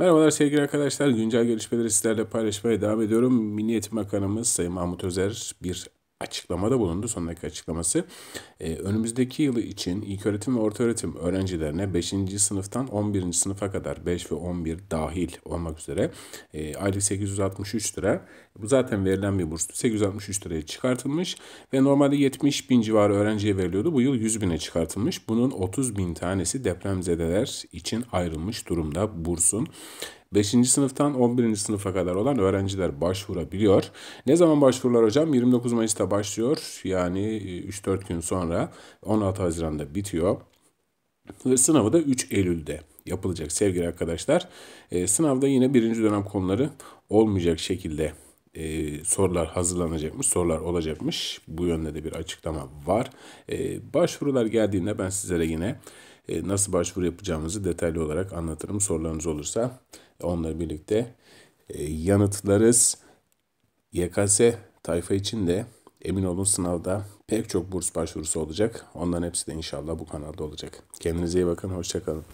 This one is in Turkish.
Merhabalar sevgili arkadaşlar. Güncel gelişmeleri sizlerle paylaşmaya devam ediyorum. Milli Eğitim Bakanımız Sayın Mahmut Özer bir açıklamada bulundu. Son dakika açıklaması. E, önümüzdeki yılı için ilköğretim ve ortaöğretim öğrencilerine 5. sınıftan 11. sınıfa kadar 5 ve 11 dahil olmak üzere e, aylık 863 lira. Bu zaten verilen bir burstu. 863 liraya çıkartılmış ve normalde 70 bin civarı öğrenciye veriliyordu. Bu yıl 100 bine çıkartılmış. Bunun 30 bin tanesi depremzedeler için ayrılmış durumda bursun. 5. sınıftan 11. sınıfa kadar olan öğrenciler başvurabiliyor. Ne zaman başvurular hocam? 29 Mayıs'ta başlıyor. Yani 3-4 e, gün sonra 16 Haziran'da bitiyor. Ve sınavı da 3 Eylül'de yapılacak sevgili arkadaşlar. E, sınavda yine birinci dönem konuları olmayacak şekilde e, sorular hazırlanacakmış, sorular olacakmış. Bu yönde de bir açıklama var. E, başvurular geldiğinde ben sizlere yine e, nasıl başvuru yapacağımızı detaylı olarak anlatırım. Sorularınız olursa onları birlikte e, yanıtlarız. YKS tayfa için de emin olun sınavda pek çok burs başvurusu olacak. Onların hepsi de inşallah bu kanalda olacak. Kendinize iyi bakın, hoşçakalın.